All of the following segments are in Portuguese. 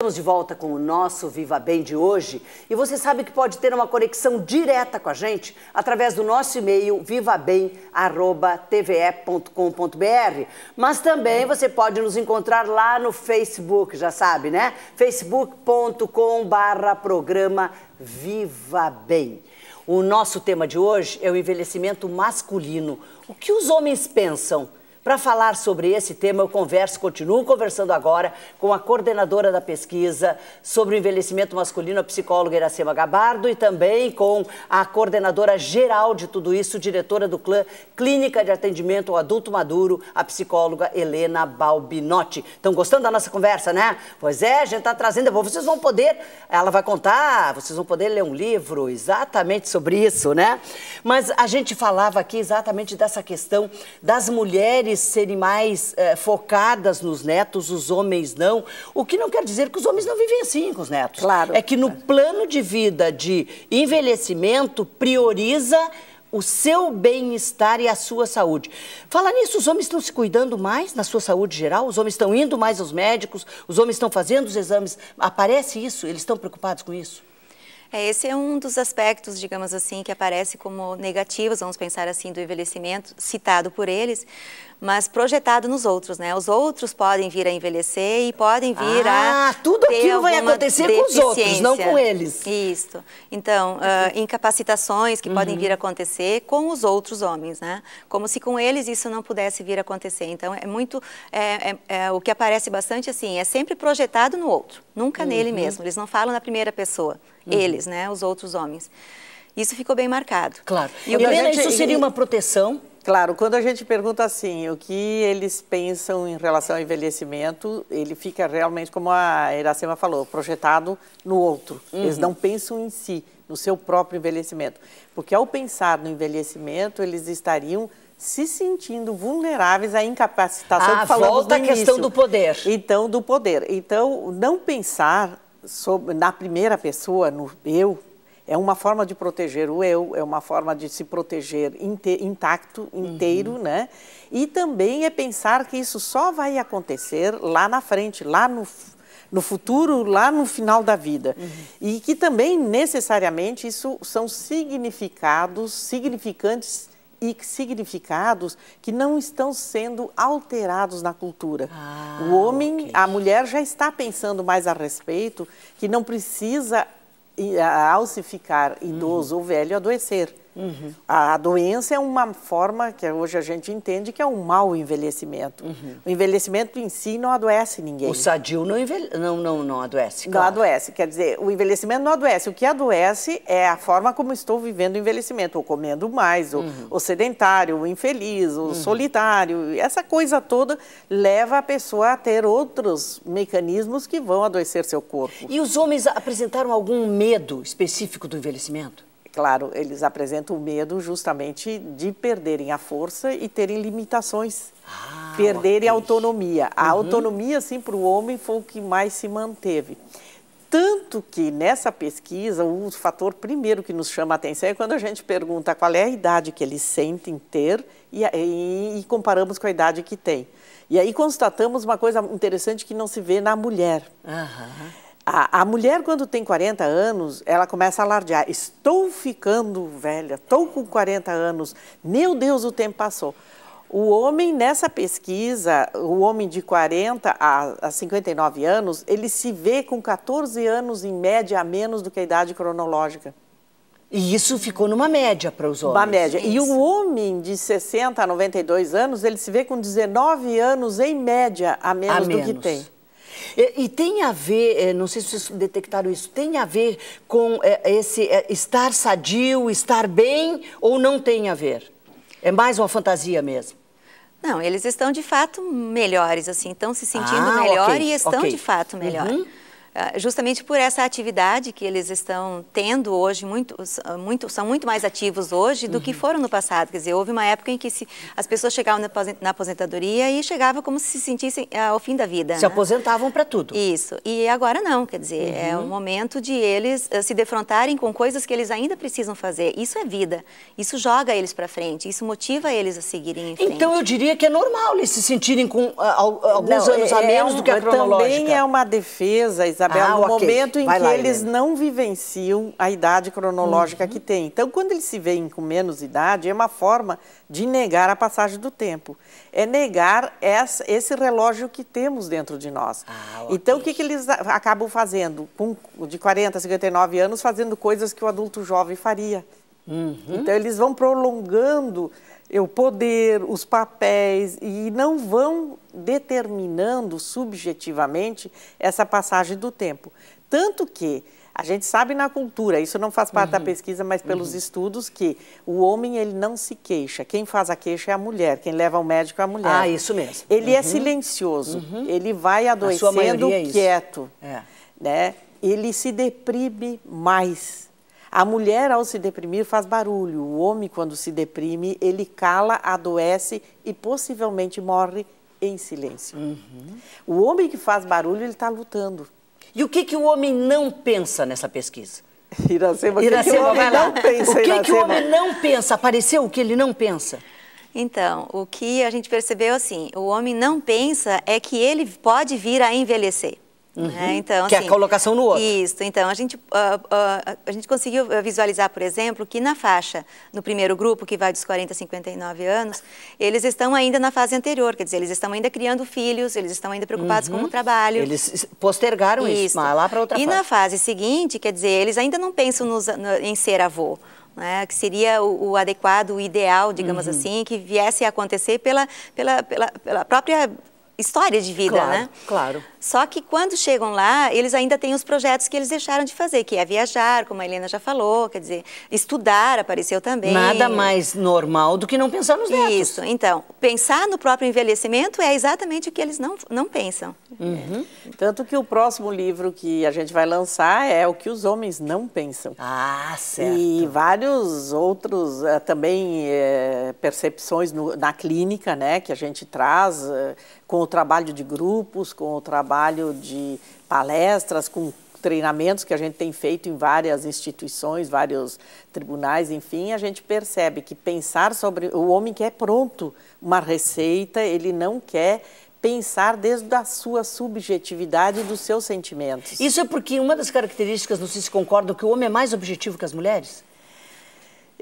Estamos de volta com o nosso Viva Bem de hoje e você sabe que pode ter uma conexão direta com a gente através do nosso e-mail vivabem@tve.com.br, mas também você pode nos encontrar lá no Facebook, já sabe, né? facebook.com/programa Viva Bem. O nosso tema de hoje é o envelhecimento masculino. O que os homens pensam? Para falar sobre esse tema, eu converso, continuo conversando agora com a coordenadora da pesquisa sobre o envelhecimento masculino, a psicóloga Iracema Gabardo, e também com a coordenadora geral de tudo isso, diretora do clã Clínica de Atendimento ao Adulto Maduro, a psicóloga Helena Balbinotti. Estão gostando da nossa conversa, né? Pois é, a gente está trazendo. Vocês vão poder, ela vai contar, vocês vão poder ler um livro exatamente sobre isso, né? Mas a gente falava aqui exatamente dessa questão das mulheres mulheres serem mais é, focadas nos netos, os homens não. O que não quer dizer que os homens não vivem assim com os netos. Claro. É que no plano de vida de envelhecimento prioriza o seu bem-estar e a sua saúde. Fala nisso, os homens estão se cuidando mais na sua saúde geral? Os homens estão indo mais aos médicos? Os homens estão fazendo os exames? Aparece isso? Eles estão preocupados com isso? É, esse é um dos aspectos, digamos assim, que aparece como negativos, vamos pensar assim, do envelhecimento, citado por eles, mas projetado nos outros, né? Os outros podem vir a envelhecer e podem vir ah, a. Ah, tudo aquilo vai acontecer com os outros, não com eles. Isso. Então, uh, incapacitações que uhum. podem vir a acontecer com os outros homens, né? Como se com eles isso não pudesse vir a acontecer. Então, é muito. É, é, é, o que aparece bastante assim, é sempre projetado no outro, nunca uhum. nele mesmo. Eles não falam na primeira pessoa, uhum. eles, né? Os outros homens. Isso ficou bem marcado. Claro. E Helena, gente... isso seria uma proteção Claro, quando a gente pergunta assim, o que eles pensam em relação ao envelhecimento, ele fica realmente, como a Iracema falou, projetado no outro. Uhum. Eles não pensam em si, no seu próprio envelhecimento. Porque ao pensar no envelhecimento, eles estariam se sentindo vulneráveis à incapacitação ah, que falamos volta no a questão do poder. Então, do poder. Então, não pensar sobre, na primeira pessoa, no eu, é uma forma de proteger o eu, é uma forma de se proteger inte, intacto, inteiro, uhum. né? E também é pensar que isso só vai acontecer lá na frente, lá no, no futuro, lá no final da vida. Uhum. E que também, necessariamente, isso são significados, significantes e significados que não estão sendo alterados na cultura. Ah, o homem, okay. a mulher já está pensando mais a respeito, que não precisa a, ao se ficar idoso uhum. ou velho, adoecer. Uhum. A, a, doença é uma forma que hoje a gente entende que é um mau envelhecimento. Uhum. O envelhecimento em si não adoece ninguém. O sadio não, envelhe... não, não, não adoece. Claro. Não adoece, quer dizer, o envelhecimento não adoece. O que adoece é a forma como estou vivendo o envelhecimento, ou comendo mais, ou, uhum. o sedentário, o infeliz, o uhum. solitário. Essa coisa toda leva a pessoa a ter outros mecanismos que vão adoecer seu corpo. E os homens apresentaram algum medo específico do envelhecimento? Claro, eles apresentam o medo justamente de perderem a força e terem limitações, ah, perderem a autonomia. Uhum. A autonomia, assim, para o homem foi o que mais se manteve. Tanto que nessa pesquisa, o fator primeiro que nos chama a atenção é quando a gente pergunta qual é a idade que eles sentem ter e, e, e comparamos com a idade que tem. E aí constatamos uma coisa interessante que não se vê na mulher. Uhum. A, a, mulher, quando tem 40 anos, ela começa a alardear. Estou ficando velha, estou com 40 anos. Meu Deus, o tempo passou. O homem, nessa pesquisa, o homem de 40 a, a 59 anos, ele se vê com 14 anos em média a menos do que a idade cronológica. E isso ficou numa média para os homens. Uma média. E o homem de 60 a 92 anos, ele se vê com 19 anos em média a menos, a menos. do que tem. E, e, tem a ver, eh, não sei se vocês detectaram isso, tem a ver com eh, esse eh, estar sadio, estar bem ou não tem a ver? É mais uma fantasia mesmo. Não, eles estão de fato melhores, assim, estão se sentindo ah, melhor okay, e estão okay. de fato melhor. Uhum. Ah, justamente por essa atividade que eles estão tendo hoje, muito, ah, muito, são muito mais ativos hoje do uhum. que foram no passado. Quer dizer, houve uma época em que se, as pessoas chegavam na aposentadoria e chegavam como se se sentissem ah, ao fim da vida. Se né? aposentavam para tudo. Isso. E agora não, quer dizer, é uhum. é o momento de eles se defrontarem com coisas que eles ainda precisam fazer. Isso é vida. Isso joga eles para frente, isso motiva eles a seguirem em frente. Então eu diria que é normal eles se sentirem com alguns não, anos é, a é menos é um, do que a cronológica. Também é uma defesa, Isabel Isabel, ah, no okay. momento em Vai que lá, eles Helena. não vivenciam a idade cronológica uhum. que tem. Então, quando eles se veem com menos idade, é uma forma de negar a passagem do tempo. É negar essa, esse relógio que temos dentro de nós. Ah, okay. Então, o que, que eles acabam fazendo? Com, de 40, 59 anos, fazendo coisas que o adulto jovem faria. Uhum. Então, eles vão prolongando o poder, os papéis, e não vão determinando subjetivamente essa passagem do tempo. Tanto que a gente sabe na cultura, isso não faz parte uhum. da pesquisa, mas pelos uhum. estudos, que o homem ele não se queixa. Quem faz a queixa é a mulher, quem leva ao médico é a mulher. Ah, isso mesmo. Ele é uhum. é silencioso, uhum. ele vai adoecendo é quieto. É. Né? Ele se deprime mais a mulher, ao se deprimir, faz barulho. O homem, quando se deprime, ele cala, adoece e possivelmente morre em silêncio. Uhum. O homem que faz barulho, ele está lutando. E o que, que o homem não pensa nessa pesquisa? Iracema, Iracema, o que, que o homem não pensa? O que, que o homem não pensa? Apareceu o que ele não pensa? Então, o que a gente percebeu assim, o homem não pensa é que ele pode vir a envelhecer. Uhum. Né? Então, que assim, é a assim, colocação no outro. Isso, então a gente, uh, uh, a gente conseguiu eh, visualizar, por exemplo, que na faixa, no primeiro grupo, que vai dos 40 a 59 anos, eles estão ainda na fase anterior, quer dizer, eles estão ainda criando filhos, eles estão ainda preocupados uhum. com o uhum. trabalho. Eles postergaram isso, isso lá para outra e E na fase seguinte, quer dizer, eles ainda não pensam nos, no, em ser avô. Né, que seria o, o, adequado, o ideal, digamos uhum. assim, que viesse a acontecer pela, pela, pela, pela própria história de vida, claro, né? Claro. Só que quando chegam lá, eles ainda têm os projetos que eles deixaram de fazer, que é viajar, como a Helena já falou, quer dizer, estudar apareceu também. Nada mais normal do que não pensar nos netos. Isso, então, pensar no próprio envelhecimento é exatamente o que eles não, não pensam. Uhum. É. Tanto que o próximo livro que a gente vai lançar é O que os homens não pensam. Ah, certo. E vários outros eh, também é, percepções no, na clínica, né, que a gente traz eh, com o trabalho de grupos, com o trabalho de palestras, com treinamentos que a gente tem feito em várias instituições, vários tribunais, enfim, a gente percebe que pensar sobre o homem quer é pronto uma receita, ele não quer pensar desde a sua subjetividade e dos seus sentimentos. Isso é porque uma das características, não sei se concordam, que o homem é mais objetivo que as mulheres?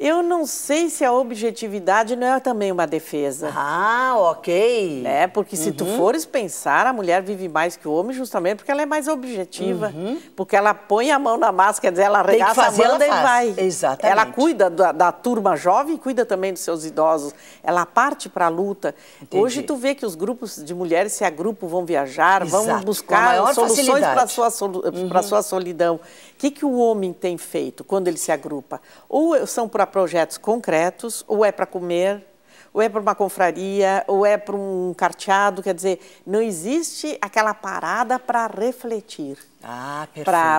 Eu não sei se a objetividade não é também uma defesa. Ah, ok. Né? Porque se uhum. tu fores pensar, a mulher vive mais que o homem justamente porque ela é mais objetiva. Uhum. Porque ela põe a mão na massa, quer dizer, ela arregaça a mão e vai. Exatamente. Ela cuida da, da, turma jovem e cuida também dos seus idosos. Ela parte para a luta. Entendi. Hoje tu vê que os grupos de mulheres se agrupam, vão viajar, Exato. vão buscar soluções para sua, solu uhum. sua solidão. O que, que o homem tem feito quando ele se agrupa? Ou são para projetos concretos, ou é para comer, ou é para uma confraria, ou é para um carteado. Quer dizer, não existe aquela parada para refletir. Ah,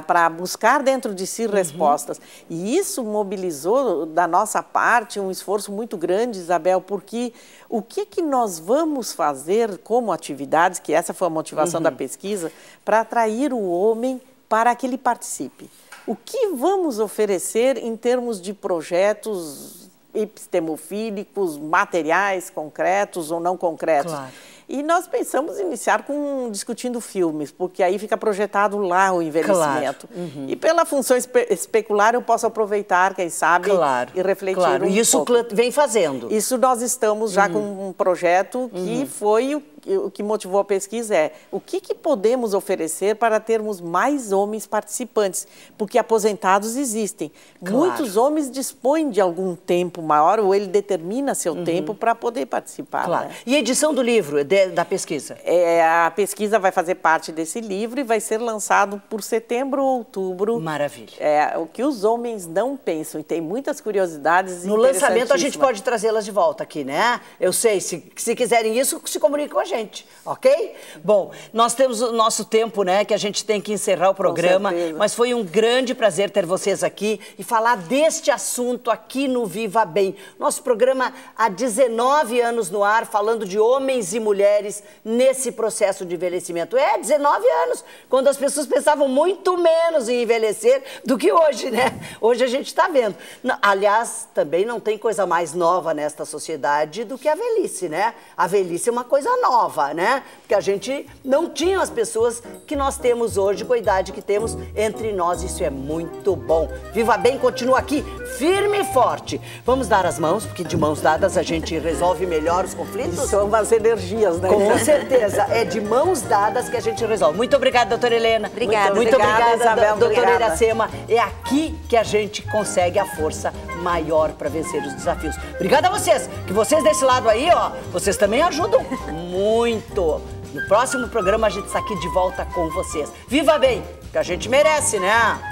para buscar dentro de si uhum. respostas. E isso mobilizou da nossa parte um esforço muito grande, Isabel, porque o que, que nós vamos fazer como atividades, que essa foi a motivação uhum. da pesquisa, para atrair o homem para que ele participe. O que vamos oferecer em termos de projetos epistemofílicos, materiais concretos ou não concretos? Claro. E nós pensamos iniciar com discutindo filmes, porque aí fica projetado lá o envelhecimento. Claro. Uhum. E pela função espe especular eu posso aproveitar, quem sabe, claro. e refletir claro. um Isso pouco. vem fazendo. Isso nós estamos já uhum. com um projeto que uhum. foi o que motivou a pesquisa é o que, que podemos oferecer para termos mais homens participantes, porque aposentados existem. Claro. Muitos homens dispõem de algum tempo maior ou ele determina seu uhum. tempo para poder participar. Claro. Né? E edição do livro, é de, da pesquisa? É, a pesquisa vai fazer parte desse livro e vai ser lançado por setembro ou outubro. Maravilha. É, o que os homens não pensam e tem muitas curiosidades No lançamento a gente pode trazê-las de volta aqui, né? Eu sei, se, se quiserem isso, se comuniquem com a gente gente, ok? Bom, nós temos o nosso tempo, né, que a gente tem que encerrar o programa, mas foi um grande prazer ter vocês aqui e falar deste assunto aqui no Viva Bem. Nosso programa há 19 anos no ar, falando de homens e mulheres nesse processo de envelhecimento. É, 19 anos, quando as pessoas pensavam muito menos em envelhecer do que hoje, né? Hoje a gente está vendo. Aliás, também não tem coisa mais nova nesta sociedade do que a velhice, né? A velhice é uma coisa nova nova, né? Porque a gente não tinha as pessoas que nós temos hoje, com a idade que temos entre nós. Isso é muito bom. Viva Bem continua aqui, firme e forte. Vamos dar as mãos, porque de mãos dadas a gente resolve melhor os conflitos. São as energias, né? Com certeza. É de mãos dadas que a gente resolve. Muito obrigada, doutora Helena. Obrigada. Muito, obrigada, obrigada Isabel. Doutora Iracema. É aqui que a gente consegue a força maior para vencer os desafios. Obrigada a vocês, que vocês desse lado aí, ó, vocês também ajudam muito. muito. No próximo programa a gente está aqui de volta com vocês. Viva bem, que a gente merece, né?